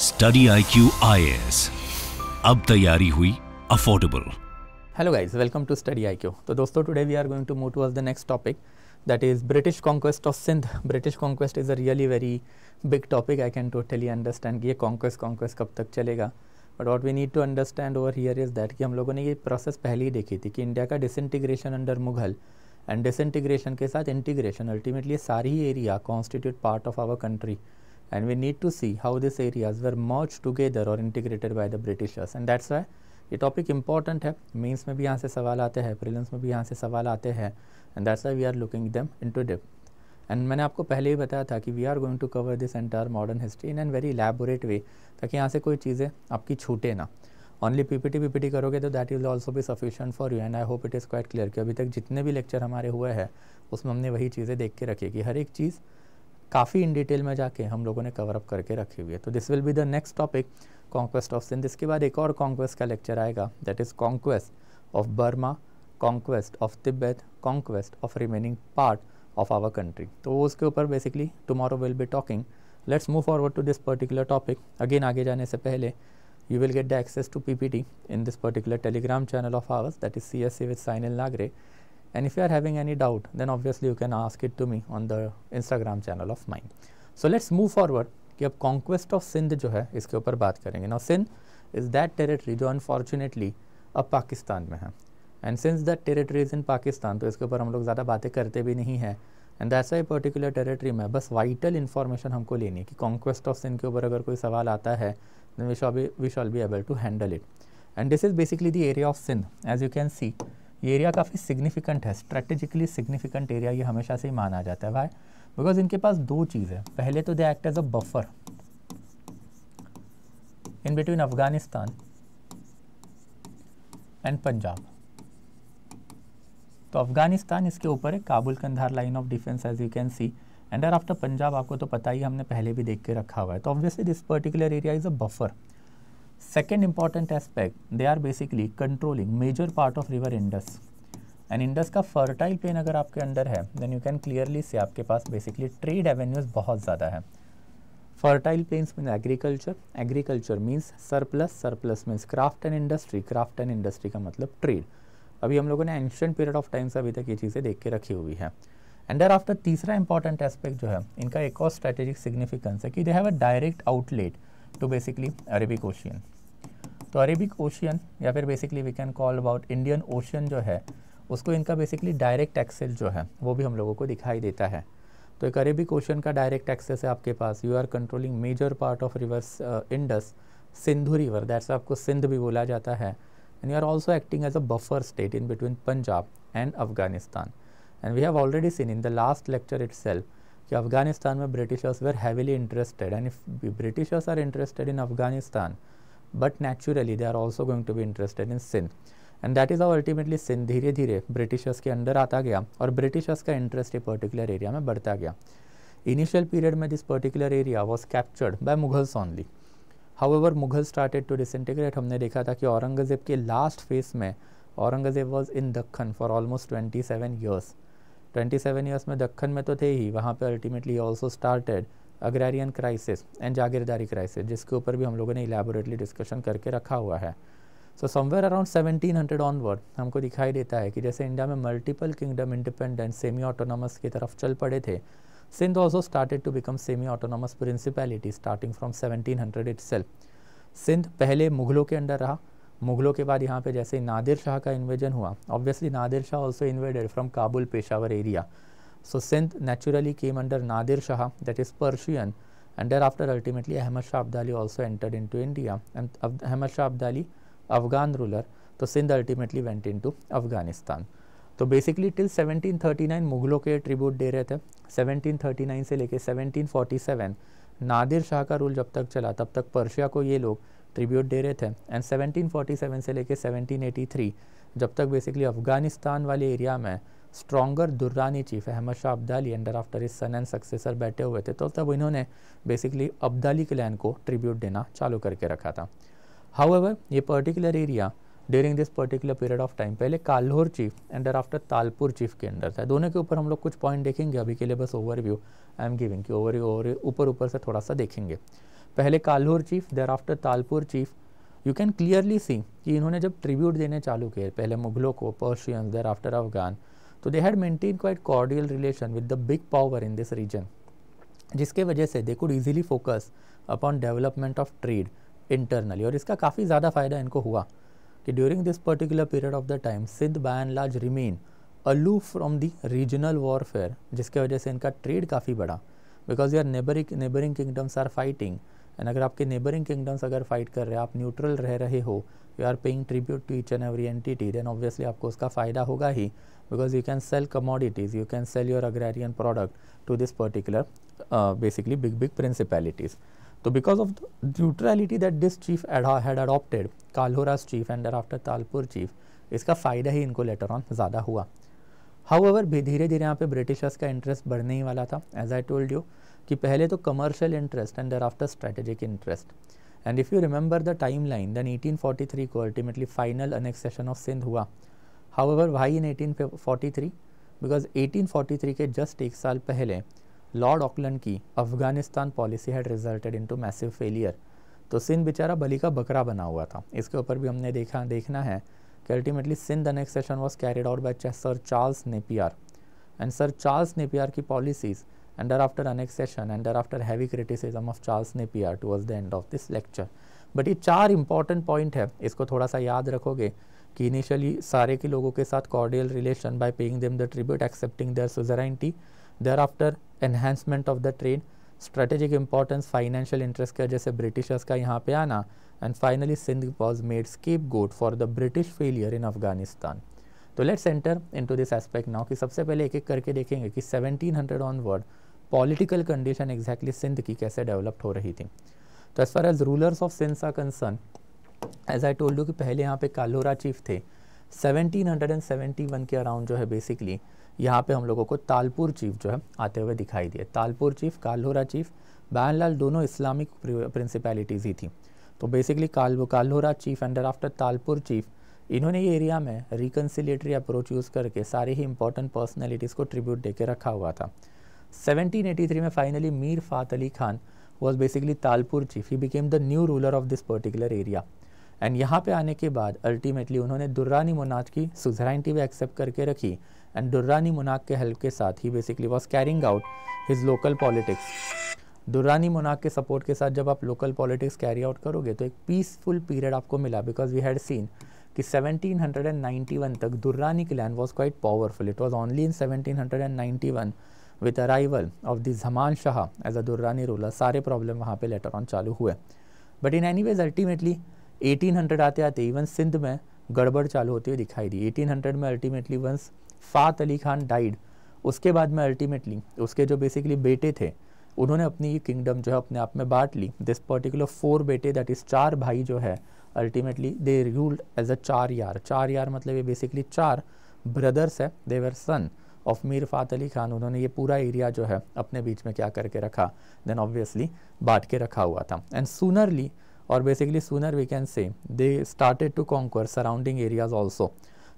Study I Q आई अब तैयारी हुई affordable hello guys welcome to study I Q तो दोस्तों today we are going to move towards the next topic that is British conquest of Sindh British conquest is a really very big topic I can totally understand कि ये conquest conquest कब तक चलेगा but what we need to understand over here is that कि हम लोगों ने ये प्रोसेस पहले ही देखी थी कि इंडिया का disintegration under Mughal and disintegration के साथ इंटीग्रेशन अल्टीमेटली सारी area constitute part of our country and we need to see how these areas were merged together or integrated by the Britishers and that's why ये topic important है means में भी यहाँ से सवाल आते हैं प्रिलिम्स में भी यहाँ से सवाल आते हैं and that's why we are looking them in to dip and मैंने आपको पहले ही बताया था कि we are going to cover this entire modern history in an very elaborate way ताकि यहाँ से कोई चीज़ें आपकी छूटे ना only P P T P T करोगे तो दैट इज़ ऑल्सो भी sufficient for you and I hope it is quite clear कि अभी तक जितने भी लेक्चर हमारे हुए हैं उसमें हमने वही चीज़ें देख के रखी कि हर एक चीज़ काफ़ी इन डिटेल में जाके हम लोगों ने कवर अप करके रखे हुए तो this will be the next topic conquest of Sindh इसके बाद एक और कॉन्क्वेस्ट का लेक्चर आएगा that is conquest of Burma conquest of Tibet conquest of remaining part of our country तो उसके ऊपर basically tomorrow will be talking let's move forward to this particular topic again आगे जाने से पहले यू विल you will पी the access in this particular Telegram channel of hours that is C S C with Sainal Nagare and if you are having any doubt then obviously you can ask it to me on the Instagram channel of mine. So let's move forward कि अब conquest of Sindh जो है इसके ऊपर बात करेंगे now Sindh is that territory जो unfortunately अब पाकिस्तान में है and since that territory is in Pakistan तो इसके ऊपर हम लोग ज़्यादा बातें करते भी नहीं हैं एंड ऐसा ही पर्टिकुलर टेरिटरी में बस वाइटल इन्फॉर्मेशन हमको लेनी है कि कॉन्क्वेस्ट ऑफ सिंध के ऊपर अगर कोई सवाल आता है then we shall be we shall be able to handle it and this is basically the area of Sindh as you can see ये एरिया काफ़ी सिग्निफिकेंट है स्ट्रेटेजिकली सिग्निफिकेंट एरिया ये हमेशा से ही माना जाता है भाई बिकॉज इनके पास दो चीज़ है पहले तो they act as a buffer in between Afghanistan and Punjab तो अफगानिस्तान इसके ऊपर है Kabul Kandahar line of defence as you can see and after Punjab आपको तो पता ही हमने पहले भी देख के रखा हुआ है तो obviously this particular area is a buffer Second important aspect, they are basically controlling major part of river Indus. And Indus का फर्टाइल पेन अगर आपके अंडर है देन यू कैन क्लियरली से आपके पास बेसिकली ट्रेड एवेन्यूज बहुत ज़्यादा है fertile plains mean agriculture agriculture means surplus surplus means craft and industry craft and industry का मतलब ट्रेड अभी हम लोगों ने एंशंट पीरियड ऑफ टाइम से अभी तक ये चीज़ें देख के रखी हुई है एंड दर आफ्टर तीसरा इंपॉर्टेंट एस्पेक्ट जो है इनका एक और स्ट्रेटेजिक सिग्निफिकेंस है कि they have a direct outlet to basically Arabic ocean तो अरेबिक ओशियन या फिर basically we can call about Indian ocean जो है उसको इनका बेसिकली डायरेक्ट एक्सेस जो है वो भी हम लोगों को दिखाई देता है तो एक अरेबिक ओशन का डायरेक्ट एक्सेस है आपके पास you are controlling major part of rivers Indus Sindhu river that's आपको सिंध भी बोला जाता है and you are also acting as a buffer state in between Punjab and Afghanistan and we have already seen in the last lecture it कि अफगानिस्तान में Britishers were heavily interested and if Britishers are interested in Afghanistan but naturally they are also going to be interested in Sindh and that is how ultimately Sindh धीरे धीरे Britishers के under आता गया और Britishers का interest ये पर्टिकुलर एरिया में बढ़ता गया इनिशियल पीरियड में this particular area was captured by Mughals only however Mughal started to disintegrate हमने देखा था कि औरंगज़ेब के लास्ट फेस में Aurangzeb was in Deccan for almost twenty seven years twenty seven years में दखन में तो थे ही वहाँ पर ultimately also started agrarian crisis and जागीरदारी क्राइसिस जिसके ऊपर भी हम लोगों ने इलेबोरेटली डिस्कशन करके रखा हुआ है सो समवेयर अराउंड 1700 ऑनवर्ड हमको दिखाई देता है कि जैसे इंडिया में multiple kingdom independent semi autonomous की तरफ चल पड़े थे Sindh also started to become semi autonomous principality starting from itself Sindh पहले मुगलों के अंडर रहा मुगलों के बाद यहाँ पे जैसे नादिर शाह का इन्वेजन हुआ obviously Nadir Shah also invaded from Kabul Peshawar area So Sindh naturally came under Nadir Shah that is Persian and thereafter ultimately Ahmad Shah Abdali also entered into India and Ab Ahmad Shah Abdali Afghan ruler so sindh ultimately went into afghanistan तो basically till 1739 मुगलों के tribute दे रहे थे 1739 से लेके 1747 नादिर शाह का rule जब तक चला तब तक पर्शिया को ये लोग ट्रिब्यूट दे रहे थे एंड 1747 से लेके 1783 जब तक बेसिकली अफगानिस्तान वाले एरिया में stronger Durrani chief Ahmad Shah Abdali and after his son and successor बैठे हुए थे तो तब इन्होंने बेसिकली अब्दाली क्लैन को ट्रिब्यूट देना चालू करके रखा था हाउएवर ये particular area during this particular period of time पहले Kalhora chief under after Talpur chief के अंडर था दोनों के ऊपर हम लोग कुछ पॉइंट देखेंगे अभी के लिए बस ओवरव्यू आई एम गिविंग कि ओवरव्यू ओवर ऊपर ऊपर से थोड़ा सा देखेंगे पहले Kalhora chief thereafter Talpur chief you can clearly see कि इन्होंने जब ट्रिब्यूट देने चालू किए पहले मुगलों को पर्शियंस देर आफ्टर अफगान तो they had maintain quite cordial relation with the big power in this region जिसके वजह से they could easily focus upon development of trade internally और इसका काफ़ी ज़्यादा फायदा इनको हुआ कि during this particular period of the time Sindh by and large remain aloof from the regional warfare जिसके वजह से इनका ट्रेड काफ़ी बढ़ा because you are neighbouring neighbouring kingdoms are fighting and अगर आपके नेबरिंग किंगडम्स अगर फाइट कर रहे हैं आप न्यूट्रल रह रहे हो you are paying tribute to each and every entity then obviously आपको उसका फ़ायदा होगा ही because you can sell commodities, you can sell your agrarian product to this particular uh, basically big, big principalities. So, because of the neutrality that this chief ad had adopted, Kalhora's chief and thereafter Talpur chief, iska fayda hi inko later on zyada hua however bhi dheere dheere yahan pe britishers ka interest badhne hi wala tha as i told you ki pehle to commercial interest and thereafter strategic interest and if you remember the timeline then 1843 then eighteen forty three को ultimately final forty three because eighteen forty 1843 के just एक साल पहले Lord Auckland की Afghanistan policy had resulted into massive failure तो सिंध बेचारा बली का बकरा बना हुआ था इसके ऊपर भी हमने देखा देखना है कि ultimately Sindh annexation was carried out by Sir Charles Napier and Sir Charles Napier की policies and after annexation and after heavy criticism of Charles Napier towards the end of this lecture but ये चार important point है इसको थोड़ा सा याद रखोगे कि इनिशियली सारे के लोगों के साथ cordial relation by paying them the tribute accepting their suzerainty thereafter enhancement of the trade strategic importance financial interest का जैसे ब्रिटिशर्स का यहाँ पे आना and finally Sindh was made scapegoat for the British failure in Afghanistan तो let's enter to this aspect now कि सबसे पहले एक एक करके देखेंगे कि 1700 वर्ड पॉलिटिकल कंडीशन एग्जैक्टली सिंध की कैसे डेवलप्ड हो रही थी तो as far as rulers of Sindh are concern as I told you कि पहले यहाँ पे कालोरा चीफ थे 1771 के अराउंड जो है बेसिकली यहाँ पे हम लोगों को तालपुर चीफ जो है आते हुए दिखाई दिए तालपुर चीफ काल्होरा चीफ बहनलाल दोनों इस्लामिक प्रिंसिपैलिटीज़ ही थी तो बेसिकली काल Kalhora chief and after Talpur chief इन्होंने ये एरिया में रिकन्सिलेटरी अप्रोच यूज़ करके सारे ही इंपॉर्टेंट पर्सनैलिटीज़ को ट्रिब्यूट दे के रखा हुआ था 1783 में finally Mir Fateh Ali Khan was basically Talpur chief ही became the new ruler of this particular area and यहाँ पे आने के बाद अल्टीमेटली उन्होंने दुर्रानी मुनाक की सुजराइनटी भी एक्सेप्ट करके रखी एंड दुर्रानी मुनाक के हेल्प के साथ ही basically was carrying out his local politics Durrani मुनाक के सपोर्ट के साथ जब आप लोकल पॉलिटिक्स कैरी आउट करोगे तो एक पीसफुल पीरियड आपको मिला बिकॉज वी हैड सीन कि 1791 तक Durrani clan was quite powerful it was only in 1791 with arrival of the Zaman Shah as a Durrani ruler सारे प्रॉब्लम वहाँ पे लेटर ऑन चालू हुए but in any ways ultimately 1800 आते आते इवन सिंध में गड़बड़ चालू होती हुई दिखाई दी 1800 में ultimately once Fateh Ali Khan died उसके बाद में अल्टीमेटली उसके जो बेसिकली बेटे थे उन्होंने अपनी ये किंगडम जो है अपने आप में बांट ली दिस पर्टिकुलर फोर बेटे दैट इज़ चार भाई जो है ultimately they ruled as a चार यार चार यार मतलब ये बेसिकली चार ब्रदर्स है they were son of Mir Fateh Ali Khan उन्होंने ये पूरा एरिया जो है अपने बीच में क्या करके रखा देन ऑब्वियसली बांट के रखा हुआ था एंड सूनरली और basically sooner we can say they started to conquer surrounding areas also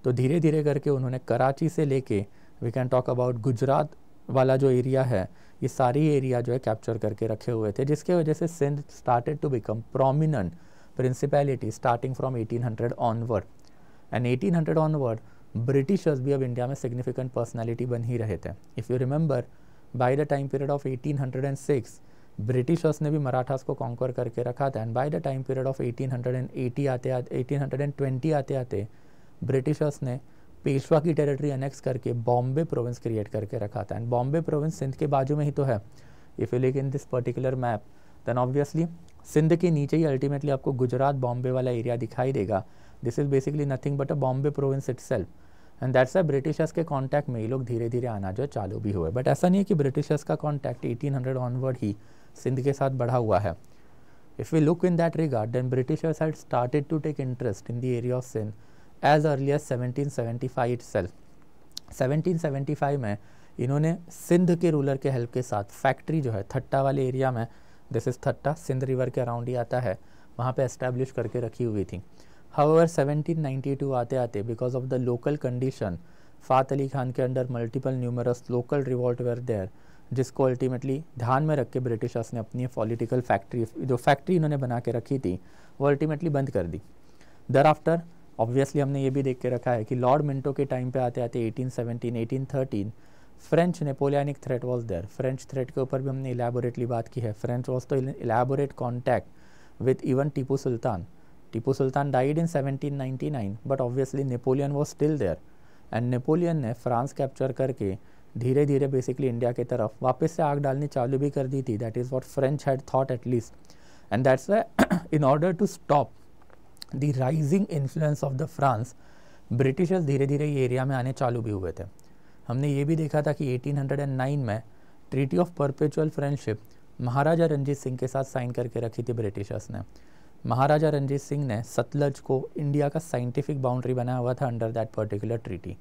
तो धीरे धीरे करके उन्होंने कराची से लेके we can talk about Gujarat वाला जो एरिया है ये सारी एरिया जो है कैप्चर करके रखे हुए थे जिसके वजह से Sindh started to become prominent principality starting from 1800 onward and eighteen hundred onward Britishers भी अब इंडिया में सिग्निफिकेंट पर्सनैलिटी बन ही रहे थे if you remember by the time period of eighteen hundred and six britishers ने भी मराठास को कॉन्कर करके रखा था and by the time period of 1880 आते आते ट्वेंटी आते आते ब्रिटिशर्स ने पेशवा की टेरिटरी अनेक्स करके बॉम्बे प्रोविंस क्रिएट करके रखा था एंड बॉम्बे प्रोविंस सिंध के बाजू में ही तो है if you look in this particular map then obviously Sindh के नीचे ही अल्टीमेटली आपको गुजरात बॉम्बे वाला एरिया दिखाई देगा this is basically nothing but a Bombay province it and that's a britishers के कॉन्टैक्ट में ये लोग धीरे धीरे आना जो चालू भी हुए बट ऐसा नहीं है कि ब्रिटिशर्स का कॉन्टैक्ट 1800 ऑनवर्ड ही सिंध के साथ बढ़ा हुआ है If we look in started to take interest in the area of Sindh as early as seventeen seventy five itself seventeen seventy five में इन्होंने सिंध के रूलर के हेल्प के साथ फैक्ट्री जो है थट्टा वाले एरिया में this is Thatta Sindh river के अराउंड ही आता है वहाँ पर एस्टेब्लिश करके रखी हुई थी सेवनटीन नाइन्टी टू आते आते because of the local condition Fateh Ali Khan के under multiple numerous local revolt were there जिसको अल्टीमेटली ध्यान में रख के ब्रिटिशर्स ने अपनी पॉलिटिकल फैक्ट्री जो फैक्ट्री इन्होंने बना के रखी थी वो अल्टीमेटली बंद कर दी दर आफ्टर ऑब्वियसली हमने ये भी देख के रखा है कि लॉर्ड मिंटो के टाइम पे आते आते 1817, 1813 French Napoleonic threat was there French threat के ऊपर भी हमने इलेबोरेटली बात की है फ्रेंच वॉज तो elaborate contact with even Tipu Sultan Tipu Sultan died in nine but obviously Napoleon was still there and Napoleon ने फ्रांस कैप्चर करके धीरे धीरे बेसिकली इंडिया की तरफ वापस से आग डालनी चालू भी कर दी थी that is what French had thought at least and that's in order to stop the rising influence of the France britishers धीरे धीरे ये एरिया में आने चालू भी हुए थे हमने ये भी देखा था कि 1809 में treaty of perpetual friendship Maharaja Ranjit Singh के साथ साइन करके रखी थी ब्रिटिशर्स ने महाराजा रंजीत सिंह ने सतलज को इंडिया का साइंटिफिक बाउंड्री बनाया हुआ था under that particular treaty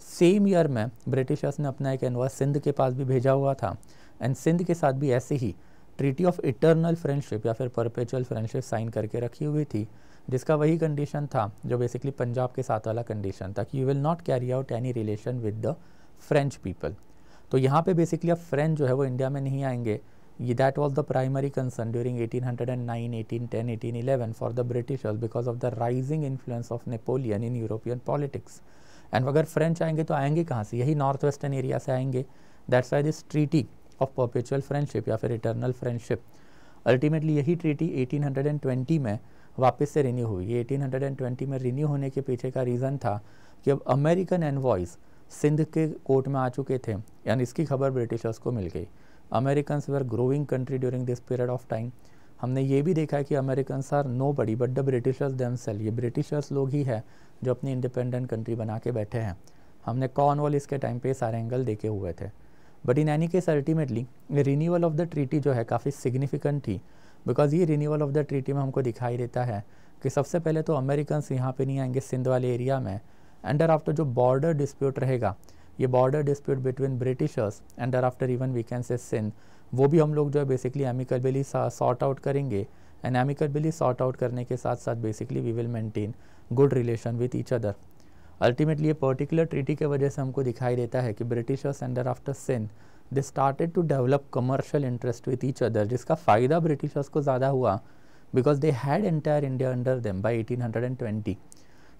same year में ब्रिटिशर्स ने अपना एक कैनवास सिंध के पास भी भेजा हुआ था एंड सिंध के साथ भी ऐसे ही ट्रीटी ऑफ इटर्नल फ्रेंडशिप या फिर परपेचुअल फ्रेंडशिप साइन करके रखी हुई थी जिसका वही कंडीशन था जो बेसिकली पंजाब के साथ वाला कंडीशन था कि you will not carry out any relation with the French people तो यहाँ पे बेसिकली अब फ्रेंच जो है वो इंडिया में नहीं आएंगे ये that was the primary concern during eighteen eighteen hundred and nine ten eighteen eleven for the britishers because of the rising influence of Napoleon in European politics and अगर French आएंगे तो आएंगे कहाँ से यही नॉर्थ वेस्टर्न एरिया से आएंगे that's why this treaty of perpetual friendship या फिर इटरनल फ्रेंडशिप अल्टीमेटली यही ट्रीटी 1820 में वापस से रिन्यू हुई 1820 में रिन्यू होने के पीछे का रीज़न था कि अब अमेरिकन एनवॉइस सिंध के कोर्ट में आ चुके थे यानी इसकी खबर ब्रिटिशर्स को मिल गई American were growing country during this period of time हमने ये भी देखा कि American are nobody but the britishers them ये ब्रिटिशर्स लोग ही है जो अपनी इंडिपेंडेंट कंट्री बना के बैठे हैं हमने वॉल इसके टाइम पे सारे एंगल देखे हुए थे but in any case ultimately renewal of the treaty जो है काफ़ी सिग्निफिकेंट थी बिकॉज ये रीनील ऑफ द ट्रीटी में हमको दिखाई देता है कि सबसे पहले तो अमेरिकन यहाँ पे नहीं आएंगे सिंध वाले एरिया में एंडर आफ्टर जो बॉर्डर डिस्प्यूट रहेगा ये border dispute between britishers and there after even we can say Sindh वो भी हम लोग जो है बेसिकली एमिकबली सॉर्ट आउट करेंगे एंड एमिकबली सॉर्ट आउट करने के साथ साथ basically we will maintain good relation with each other ultimately ये पर्टिकुलर ट्रीटी के वजह से हमको दिखाई देता है कि britishers and there after since they started to develop commercial interest with each other जिसका फ़ायदा ब्रिटिशर्स को ज़्यादा हुआ because they had entire India under them by eighteen hundred and twenty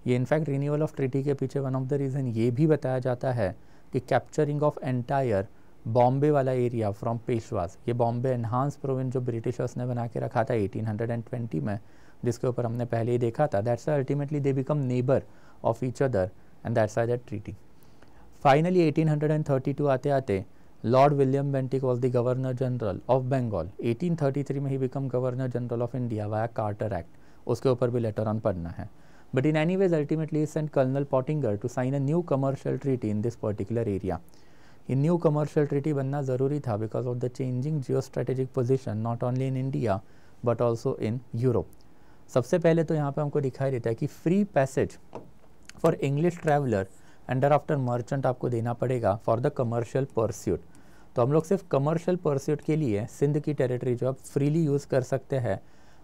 ये इनफैक्ट रीन्यूअल ऑफ ट्रिटी के पीछे वन ऑफ द रीज़न ये भी बताया जाता है कि कैप्चरिंग ऑफ एंटायर बॉम्बे वाला एरिया फ्रॉम पेशवास ये बॉम्बे एनहांस प्रोविंस जो ब्रिटिशर्स ने बना के रखा था एटीन हंड्रेड एंड ट्वेंटी में जिसके ऊपर हमने पहले ही देखा था that's ultimately they become neighbour of each other and that's are that treaty finally 1832 आते आते lord William Bentinck was the governor general of Bengal 1833 में ही become governor general of India via charter act उसके ऊपर भी लेटर ऑन पढ़ना है but in any ways ultimately sent colonel Pottinger to sign a new commercial treaty in this particular area ये new commercial treaty बनना ज़रूरी था because of the changing geo strategic position not only in India but also in Europe सबसे पहले तो यहाँ पे हमको दिखाई देता है कि free passage for English traveller and there after merchant आपको देना पड़ेगा फॉर द कमर्शियल परस्यूट तो हम लोग सिर्फ कमर्शियल परस्यूट के लिए सिंध की टेरिटरी जो आप फ्रीली यूज़ कर सकते हैं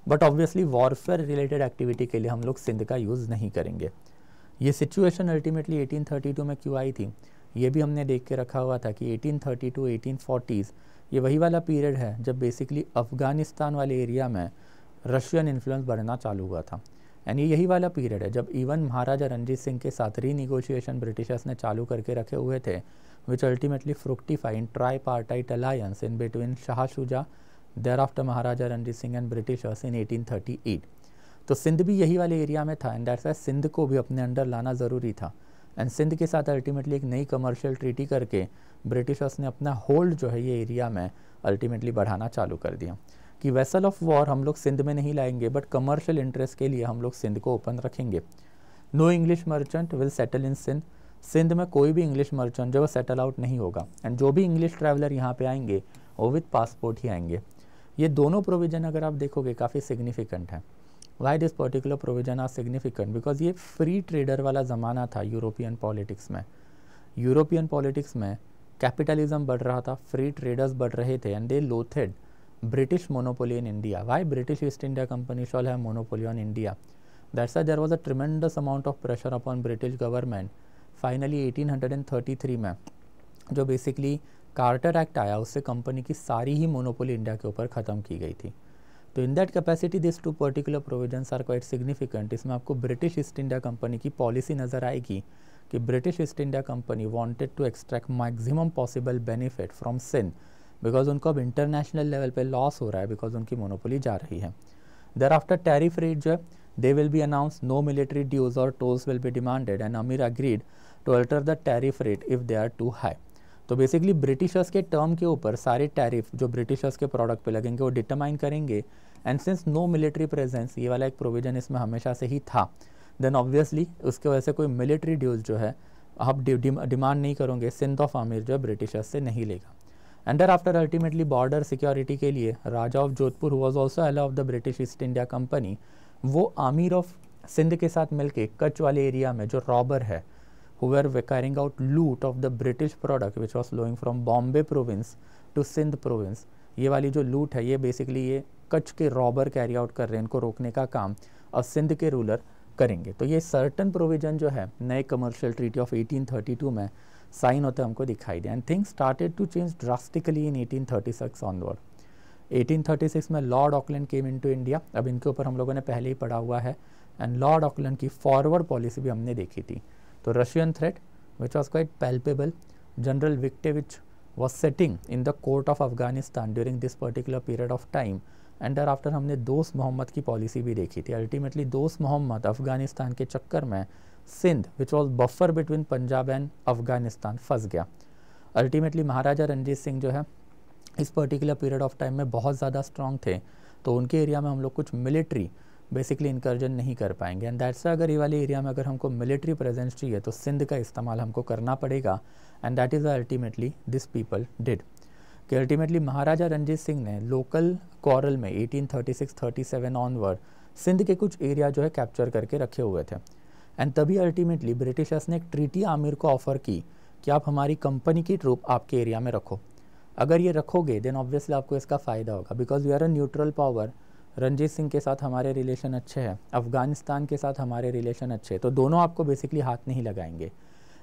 but obviously warfare related activity के लिए हम लोग सिंध का यूज़ नहीं करेंगे ये सिचुएशन अल्टीमेटली 1832 में क्यों आई थी ये भी हमने देख के रखा हुआ था कि 1832 थर्टी ये वही वाला पीरियड है जब बेसिकली अफ़गानिस्तान वाले एरिया में रशियन इन्फ्लुएंस बढ़ना चालू हुआ था एंड यही वाला पीरियड है जब इवन महाराजा रंजीत सिंह के साथ री निगोशिएशन ब्रिटिशर्स ने चालू करके रखे हुए थे which ultimately fructified tripartite alliance in between Shah Shuja thereafter Maharaja Ranjit Singh and britishers in eight तो सिंध भी यही वाले एरिया में था एंड दैट्स सिंध को भी अपने अंडर लाना ज़रूरी था एंड सिंध के साथ अल्टीमेटली एक नई कमर्शियल ट्रीटी करके ब्रिटिशर्स ने अपना होल्ड जो है ये एरिया में अल्टीमेटली बढ़ाना चालू कर दिया कि वेसल ऑफ वॉर हम लोग सिंध में नहीं लाएंगे बट कमर्शियल इंटरेस्ट के लिए हम लोग सिंध को ओपन रखेंगे no English merchant will settle in Sindh Sindh में कोई भी इंग्लिश मर्चेंट जो सेटल आउट नहीं होगा एंड जो भी इंग्लिश ट्रैवलर यहाँ पे आएंगे वो विथ पासपोर्ट ही आएंगे ये दोनों प्रोविज़न अगर आप देखोगे काफ़ी सिग्निफिकेंट है why this particular provision are significant because ये फ्री ट्रेडर वाला ज़माना था यूरोपियन पॉलिटिक्स में यूरोपियन पॉलिटिक्स में कैपिटलिज्म बढ़ रहा था फ्री ट्रेडर्स बढ़ रहे थे and they loathed British monopoly in India. Why British East India Company shall have monopoly on India? That's why there was a tremendous amount of pressure upon British government. Finally 1833 में जो basically Carter Act आया उससे company की सारी ही monopoly India के ऊपर ख़त्म की गई थी तो in that capacity this two particular provisions are quite significant इसमें आपको ब्रिटिश ईस्ट इंडिया कंपनी की पॉलिसी नज़र आएगी कि British East India company wanted to extract maximum possible benefit from Sindh because उनको अब इंटरनेशनल लेवल पे लॉस हो रहा है बिकॉज उनकी मोनोपोली जा रही है देर आफ्टर टैरिफ रेट जो है they will be announce no military dues और tolls will be demanded and Amir agreed to alter the tariff rate if they are too high तो बेसिकली ब्रिटिशर्स के term के ऊपर सारे टैरिफ जो Britishers के प्रोडक्ट पे लगेंगे वो डिटरमाइन करेंगे and since no military presence ये वाला एक प्रोविजन इसमें हमेशा से ही था देन ऑब्वियसली उसके वजह से कोई मिलिट्री ड्यूज जो है आप डिमांड नहीं करोगे सिंध ऑफ आमिर जो है ब्रिटिशर्स से नहीं लेगा and there after ultimately border security के लिए Raja of Jodhpur was also ally of the British East India company वो आमिर ऑफ सिंध के साथ मिलकर कच वाले एरिया में जो रॉबर है हु आर वे carrying out loot of the British product which was flowing from Bombay province to Sindh province ये वाली जो लूट है ये बेसिकली ये कच्छ के रॉबर कैरी आउट कर रहे हैं इनको रोकने का काम और सिंध के रूलर करेंगे तो ये सर्टन प्रोविजन जो है नए commercial treaty of eighteen thirty two में साइन होते हमको दिखाई दिया and things started to change drastically in 1836 onward six में lord Auckland came into India अब इनके ऊपर हम लोगों ने पहले ही पढ़ा हुआ है एंड लॉर्ड ऑकलैंड की फॉरवर्ड पॉलिसी भी हमने देखी थी तो Russian threat which was quite palpable general विक्टेविच was setting in the court of Afghanistan during this particular period of time and thereafter हमने दोस्त मोहम्मद की पॉलिसी भी देखी थी अल्टीमेटली दोस्त मोहम्मद अफगानिस्तान के चक्कर में Sindh which was buffer between Punjab and Afghanistan फंस गया अल्टीमेटली महाराजा रंजीत सिंह जो है इस पर्टिकुलर पीरियड ऑफ टाइम में बहुत ज़्यादा स्ट्रॉन्ग थे तो उनके एरिया में हम लोग कुछ मिलिट्री बेसिकली इंकर्जन नहीं कर पाएंगे एंड दैट्स अगर ये वाले एरिया में अगर हमको मिलिट्री प्रेजेंस चाहिए तो सिंध का इस्तेमाल हमको करना पड़ेगा and that is ultimately this people did कि अल्टीमेटली महाराजा रंजीत सिंह ने लोकल कॉरल में 1836-37 ऑनवर्ड सिंध के कुछ एरिया जो है कैप्चर करके रखे हुए थे एंड तभी अल्टीमेटली ब्रिटिशर्स ने एक ट्रीटी आमिर को ऑफर की कि आप हमारी कंपनी की ट्रूप आपके एरिया में रखो अगर ये रखोगे देन ऑब्वियसली आपको इसका फ़ायदा होगा because we are a neutral power Ranjit Singh के साथ हमारे रिलेशन अच्छे हैं अफ़गानिस्तान के साथ हमारे रिलेशन अच्छे हैं तो दोनों आपको बेसिकली हाथ नहीं लगाएंगे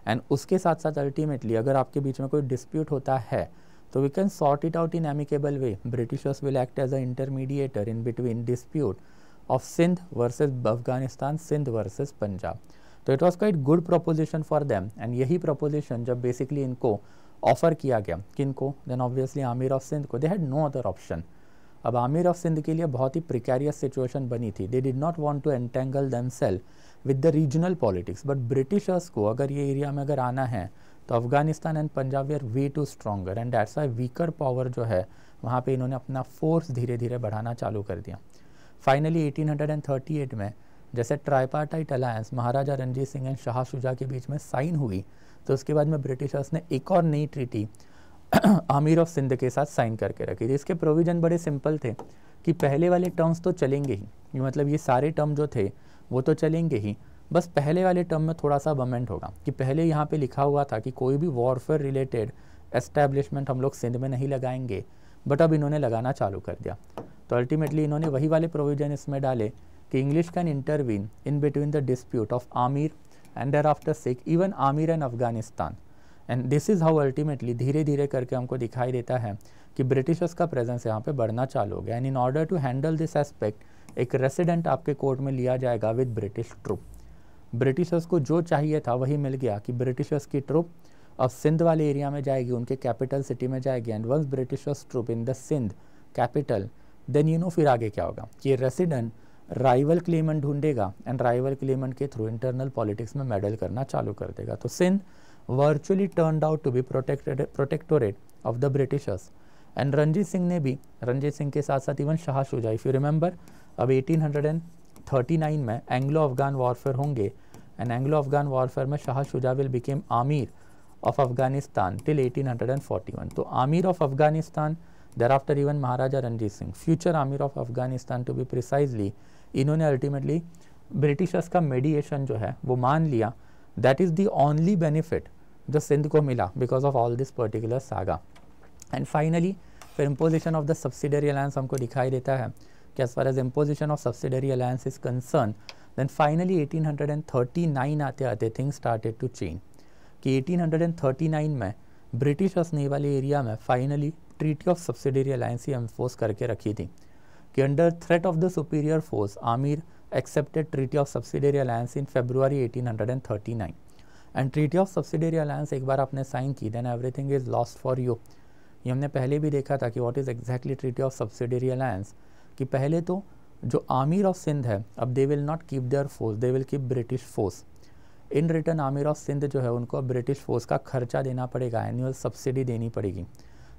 एंड उसके साथ साथ अल्टीमेटली अगर आपके बीच में कोई डिस्प्यूट होता है तो we can sort it out in amicable way britishers will act as a intermediator in between dispute of Sindh versus Afghanistan, Sindh versus Punjab. तो it was quite good proposition for them. And यही proposition जब basically इनको offer किया गया किन को then obviously Amir of Sindh को they had no other option अब आमिर ऑफ सिंध के लिए बहुत ही प्रिकैरियस सिचुएशन बनी थी they did not want to entangle themselves with the regional politics but britishers को अगर ये एरिया में अगर आना है तो Afghanistan and Punjab they are way too stronger and that's weaker power जो है वहाँ पे इन्होंने अपना फोर्स धीरे धीरे बढ़ाना चालू कर दिया फाइनली 1838 में जैसे tripartite alliance Maharaja Ranjit Singh and Shah Shuja के बीच में साइन हुई तो उसके बाद में ब्रिटिशर्स ने एक और नई ट्रीटी आमिर ऑफ सिंध के साथ साइन करके रखी थी इसके प्रोविज़न बड़े सिंपल थे कि पहले वाले टर्म्स तो चलेंगे ही मतलब ये सारे टर्म जो थे वो तो चलेंगे ही बस पहले वाले टर्म में थोड़ा सा बमेंट होगा कि पहले यहाँ पे लिखा हुआ था कि कोई भी वॉरफेयर रिलेटेड एस्टैब्लिशमेंट हम लोग सिंध में नहीं लगाएंगे बट अब इन्होंने लगाना चालू कर दिया तो अल्टीमेटली इन्होंने वही वाले प्रोविजन इसमें डाले कि English can intervene in between the dispute of Amir and thereafter Sikh even Amir and Afghanistan and this is how ultimately धीरे धीरे करके हमको दिखाई देता है कि ब्रिटिशर्स का प्रेजेंस यहाँ पे बढ़ना चालू हो गया and in order to handle this aspect एक रेसिडेंट आपके कोर्ट में लिया जाएगा विद ब्रिटिश ट्रुप ब्रिटिशर्स को जो चाहिए था वही मिल गया कि ब्रिटिशर्स की ट्रुप अब सिंध वाले एरिया में जाएगी उनके कैपिटल सिटी में जाएगी and once britishers troop in the Sindh capital then you know फिर आगे क्या होगा कि रेसिडेंट राइवल क्लेमेंट ढूंढेगा एंड राइवल क्लेमेंट के थ्रू इंटरनल पॉलिटिक्स में मेडल करना चालू कर देगा तो Sindh virtually turn out to be protected protectorate of the britishers and Ranjit Singh ने भी रंजीत सिंह के साथ साथ even Shah Shuja if you remember अब 1839 में एंग्लो अफगान वॉरफेयर होंगे एंड एंग्लो अफगान वॉरफेयर में Shah Shuja will became amir of Afghanistan till 1841 तो amir of Afghanistan Thereafter, even Maharaja Ranjit Singh, future amir of Afghanistan to be precisely इन्होंने अल्टीमेटली ब्रिटिशर्स का मेडिएशन जो है वो मान लिया that is the only benefit जो सिंध को मिला because of all this particular saga and finally फिर imposition of the subsidiary alliance हमको दिखाई देता है कि as far as imposition of subsidiary alliance is concern then finally eighteen hundred and thirty nine आते आते थिंग्स स्टार्टेड टू चेंज कि nine में ब्रिटिशर्स ने वाले एरिया में finally treaty of subsidiary alliance ही एनफोर्स करके रखी थी कि under threat of the superior force amir accepted treaty of subsidiary alliance in February 1839 and treaty of subsidiary alliance एक बार आपने साइन की then everything is lost for you ये हमने पहले भी देखा था कि what is exactly treaty of subsidiary alliance कि पहले तो जो आमिर ऑफ सिंध है अब they will not keep their force they will keep British force in return amir of Sindh जो है उनको ब्रिटिश फोर्स का खर्चा देना पड़ेगा एनुअल सब्सिडी देनी पड़ेगी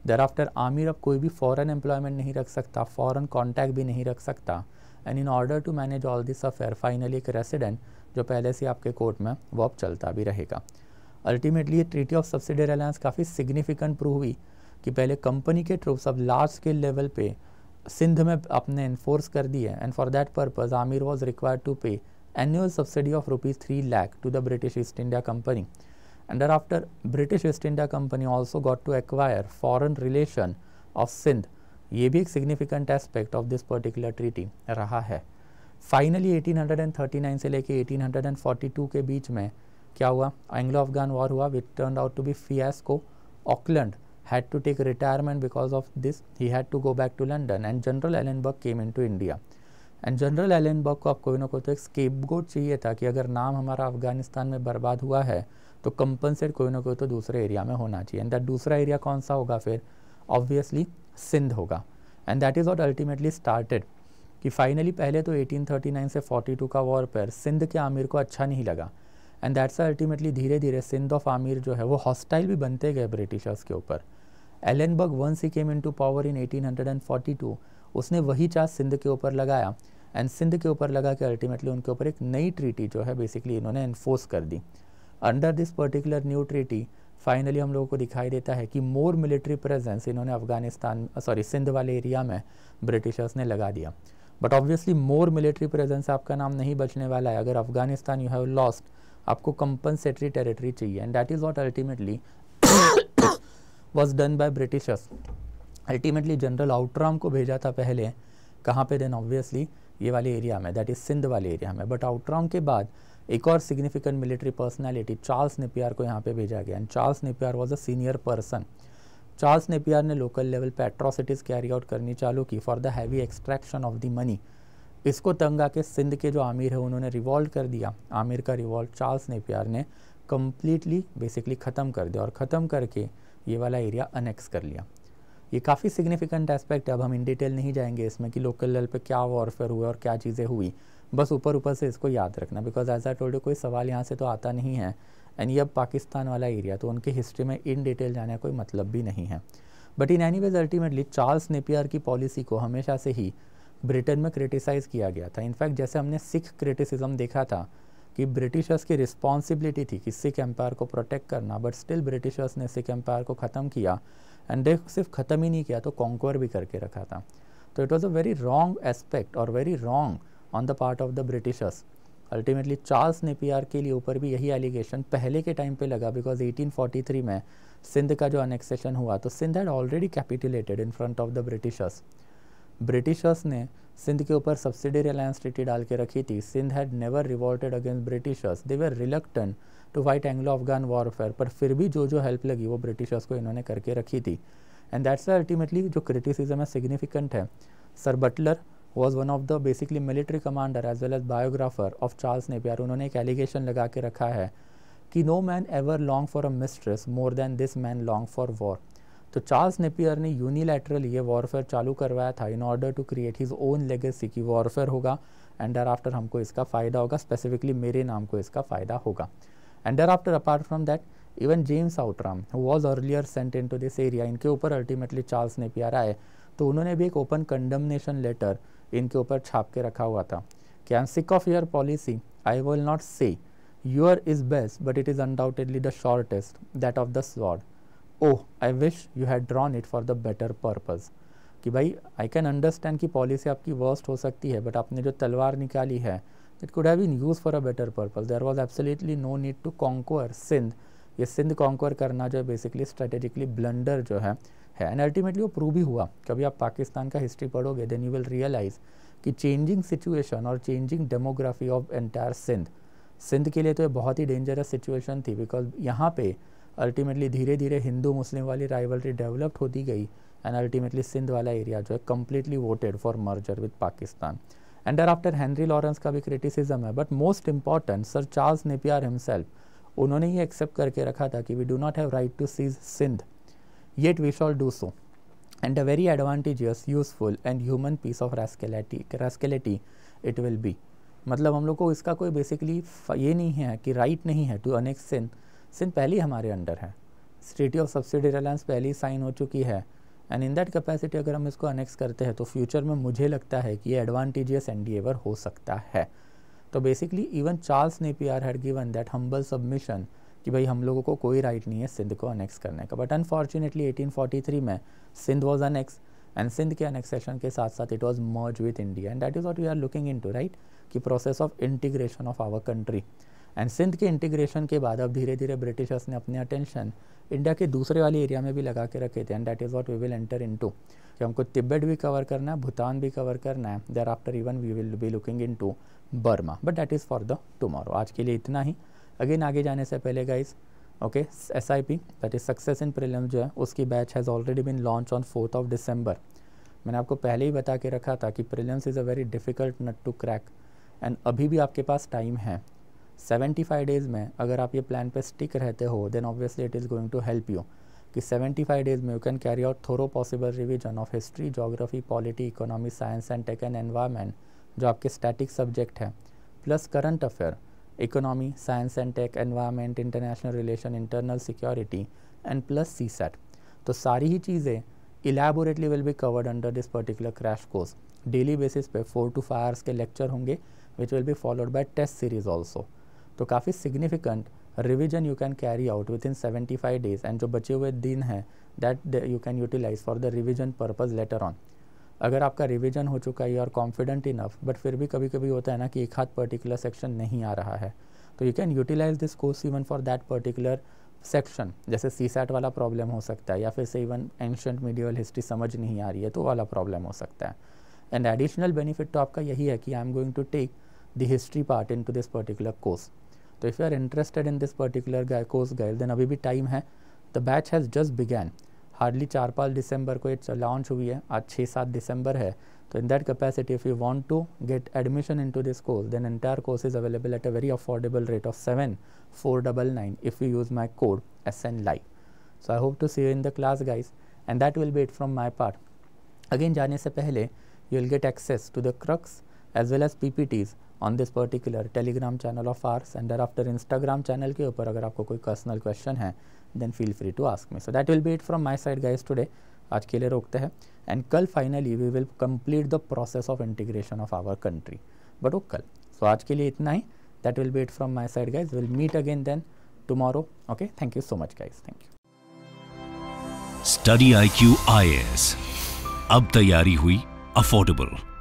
दर आफ्टर आमिर अब कोई भी फॉरन एम्प्लॉयमेंट नहीं रख सकता फॉरन कॉन्टैक्ट भी नहीं रख सकता and in order to manage all this affair finally एक रेसिडेंट जो पहले से आपके कोर्ट में वो अब चलता भी रहेगा अल्टीमेटली ये ट्रीटी ऑफ सब्सिडी अलायंस काफ़ी सिग्निफिकेंट प्रूव हुई कि पहले कंपनी के ट्रूप्स अब लार्ज स्केल लेवल पे सिंध में अपने इन्फोर्स कर दिए and for that purpose amir was required to pay annual subsidy of rupees three lakh to the British East India Company and thereafter British West India Company also got to acquire foreign relation of sindh ye bhi ek significant aspect of this particular treaty raha hai finally 1839 se leke 1842 ke beech mein kya hua anglo afghan war hua which turned out to be fiasco auckland had to take retirement because of this he had to go back to london and general ellenberg came into india and general बॉक को आपको ना कोई तो एक escape गोड चाहिए था कि अगर नाम हमारा अफगानिस्तान में बर्बाद हुआ है तो कंपनसेट कोई ना कोई तो दूसरे एरिया में होना चाहिए एंड दैट दूसरा एरिया कौन सा होगा फिर ऑब्वियसली सिंध होगा and that is what ultimately started कि फाइनली पहले तो 1839 से 42 का वॉर पर सिंध के आमिर को अच्छा नहीं लगा एंड दैट्स अल्टीमेटली धीरे धीरे सिंध ऑफ आमिर जो है वो हॉस्टाइल भी बनते गए ब्रिटिशर्स के ऊपर एलेनबर्ग वंस ही came into power in 1842 उसने वही चार्ज सिंध के ऊपर लगाया एंड सिंध के ऊपर लगा कि अल्टीमेटली उनके ऊपर एक नई ट्रीटी जो है बेसिकली इन्होंने एनफोर्स कर दी under this particular new treaty finally हम लोगों को दिखाई देता है कि मोर मिलिट्री प्रेजेंस इन्होंने अफगानिस्तान सॉरी सिंध वाले एरिया में ब्रिटिशर्स ने लगा दिया but obviously more military presence आपका नाम नहीं बचने वाला है अगर अफगानिस्तान यू हैव लॉस्ट आपको कंपनसेटरी टेरिटरी चाहिए and that is what ultimately was done by britishers ultimately general Outram को भेजा था पहले कहाँ पे देन ऑब्वियसली ये वाले एरिया में दैट इज़ सिंध वाले एरिया में बट आउटरॉन्ग के बाद एक और significant military personality Charles Napier को यहाँ पे भेजा गया and Charles Napier was a senior person Charles Napier ने लोकल लेवल पे एट्रोसिटीज़ कैरी आउट करनी चालू की for the heavy extraction of the money इसको तंग आके सिंध के जो आमिर है उन्होंने रिवॉल्व कर दिया आमिर का रिवॉल्व चार्ल्स नेपियार ने कम्प्लीटली बेसिकली ख़त्म कर दिया और ख़त्म करके ये वाला एरिया अनेक्स कर लिया ये काफ़ी सिग्निफिकेंट एस्पेक्ट है अब हम इन डिटेल नहीं जाएंगे इसमें कि लोकल लेवल पे क्या वॉरफेयर हुआ और क्या चीज़ें हुई बस ऊपर ऊपर से इसको याद रखना बिकॉज एज आई टोल्ड कोई सवाल यहाँ से तो आता नहीं है एंड ये अब पाकिस्तान वाला एरिया तो उनकी हिस्ट्री में इन डिटेल जाने का कोई मतलब भी नहीं है but in any ways ultimately Charles Napier की पॉलिसी को हमेशा से ही ब्रिटेन में क्रिटिसाइज़ किया गया था इनफैक्ट जैसे हमने सिख क्रिटिसिज्म देखा था कि ब्रिटिशर्स की रिस्पॉन्सिबिलिटी थी कि सिख एम्पायर को प्रोटेक्ट करना बट स्टिल ब्रिटिशर्स ने सिख एम्पायर को ख़त्म किया एंड देख सिर्फ ख़त्म ही नहीं किया तो कॉन्क्वर भी करके रखा था तो it was a very wrong aspect और very wrong on the part of the britishers ultimately Charles आर के लिए ऊपर भी यही एलिगेशन पहले के टाइम पे लगा बिकॉज 1843 में सिंध का जो अनेक्सेशन हुआ तो Sindh had already capitulated in front of the britishers britishers ने सिंध के ऊपर सब्सिडी रिलायंस ट्रिटी डाल के रखी थी Sindh had never revolted against britishers they were reluctant to fight Anglo Afghan warfare पर फिर भी जो जो हेल्प लगी वो ब्रिटिशर्स को इन्होंने करके रखी थी एंड दैट्स अल्टीमेटली जो क्रिटिसिज्म है सिग्निफिकेंट है sir Butler was one of the basically military commander as well as biographer of Charles Napier उन्होंने एक एलिगेशन लगा के रखा है कि no man ever long for a mistress more than this man long for war तो Charles Napier ने unilateral ये वॉरफेयर चालू करवाया था in order to create his own legacy की वॉरफेयर होगा एंड डर आफ्टर हमको इसका फ़ायदा होगा स्पेसिफिकली मेरे नाम को इसका फ़ायदा होगा and thereafter apart from that even James Outram was earlier sent into this area इनके ऊपर अल्टीमेटली चार्ल्स नेपियर आए तो उन्होंने भी एक ओपन कंडमनेशन लेटर इनके ऊपर छाप के रखा हुआ था कि I am sick of your policy I will not say your is best but it is undoubtedly the shortest that of the sword oh I wish you had drawn it for the better purpose कि भाई I can understand कि policy आपकी worst हो सकती है but आपने जो तलवार निकाली है it could have been use for a better purpose there was absolutely no need to conquer Sindh ये सिंध कॉन्क्वर करना जो है बेसिकली स्ट्रेटेजिकली ब्लंडर जो है है एंड अल्टीमेटली वो प्रूव भी हुआ कभी आप पाकिस्तान का हिस्ट्री पढ़ोगे देन यू विल रियलाइज़ कि चेंजिंग सिचुएशन और changing demography of entire Sindh Sindh के लिए तो ये बहुत ही डेंजरस सिचुएशन थी बिकॉज यहाँ पे अल्टीमेटली धीरे धीरे हिंदू मुस्लिम वाली राइवलरी डेवलप्ड होती गई एंड अल्टीमेटली सिंध वाला एरिया जो है completely voted for merger with Pakistan and thereafter Henry Lawrence का भी क्रिटिसिज्म है but most important sir Charles Napier himself उन्होंने ये एक्सेप्ट करके रखा था कि we do not have right to seize Sindh yet we shall do so and a very advantageous useful and human piece of rascality rascality it will be मतलब हम लोग को इसका कोई बेसिकली ये नहीं है कि राइट right नहीं है टू अनेक्स सिंध सिंध पहली हमारे अंडर है ट्रीटी ऑफ सब्सिडी रिलायंस पहली साइन हो चुकी है एंड इन दैट कैपेसिटी अगर हम इसको अनेक्स करते हैं तो फ्यूचर में मुझे लगता है कि ये एडवांटेजियस एंडीएवर हो सकता है तो बेसिकली इवन चार्ल्स ने पी आर had given that humble submission कि भाई हम लोगों को कोई राइट नहीं है सिंध को अनेक्स करने का बट अनफॉर्चुनेटली 1843 में Sindh was annex and Sindh के अनेक्सेशन के साथ साथ it was merge with India and that is what we are looking into right कि process of integration of our country and Sindh के इंटीग्रेशन के बाद अब धीरे धीरे ब्रिटिशर्स ने अपने अटेंशन इंडिया के दूसरे वाले एरिया में भी लगा के रखे थे and that is what we will enter into कि हमको तिब्बत भी कवर करना है भूटान भी कवर करना है thereafter even we will be looking into Burma but that is for the tomorrow आज के लिए इतना ही अगेन आगे जाने से पहले guys okay S I P that is success in prelim जो है उसकी batch has already been launch on fourth of December मैंने आपको पहले ही बता के रखा था कि prelims is a very difficult nut to crack and अभी भी आपके पास टाइम है 75 डेज़ में अगर आप ये प्लान पे स्टिक रहते हो then obviously it is going to help you कि 75 डेज़ में you can carry out thorough possible revision of history geography polity economy science and tech and environment जो आपके स्टैटिक सब्जेक्ट हैं plus current affair economy science and tech environment international relation internal security and plus CSAT तो सारी ही चीज़ें elaborately will be covered under this particular crash course daily basis पे four to five hours के lecture होंगे which will be followed by test series also तो काफ़ी significant revision you can carry out within seventy five days and जो बचे हुए दिन हैं that you can utilise for the revision purpose later on अगर आपका रिविजन हो चुका है you are confident enough but फिर भी कभी कभी होता है ना कि एक हाथ पर्टिकुलर सेक्शन नहीं आ रहा है तो you can utilise this course even for that particular section जैसे सी सैट वाला प्रॉब्लम हो सकता है या फिर से इवन एंशंट मीडियल हिस्ट्री समझ नहीं आ रही है तो वाला प्रॉब्लम हो सकता है एंड एडिशनल बेनिफिट तो आपका यही है कि I am going to take the history part into this particular course तो if you are interested in this particular course guide then अभी भी टाइम है the batch has just began hardly चार पाँच दिसंबर को इट्स लॉन्च हुई है आज छः सात दिसंबर है तो in that capacity if you want to get admission into this course then entire course is available at a very affordable rate of seven four double nine if you use my code S N live so I hope to see you in the class guys and that will be it from my part again जाने से पहले you will get access to the crux as well as P P Ts on this particular Telegram channel of ours and after Instagram channel के ऊपर अगर आपको कोई personal question है then feel free to ask me so that will be it from my side guys today आज के लिए रोकते हैं एंड कल finally we will complete the process of integration of our country but वो कल so आज के लिए इतना ही that will be it from my side guys will meet again then okay thank you so much guys thank you study I Q I S अब तैयारी हुई अफोर्डेबल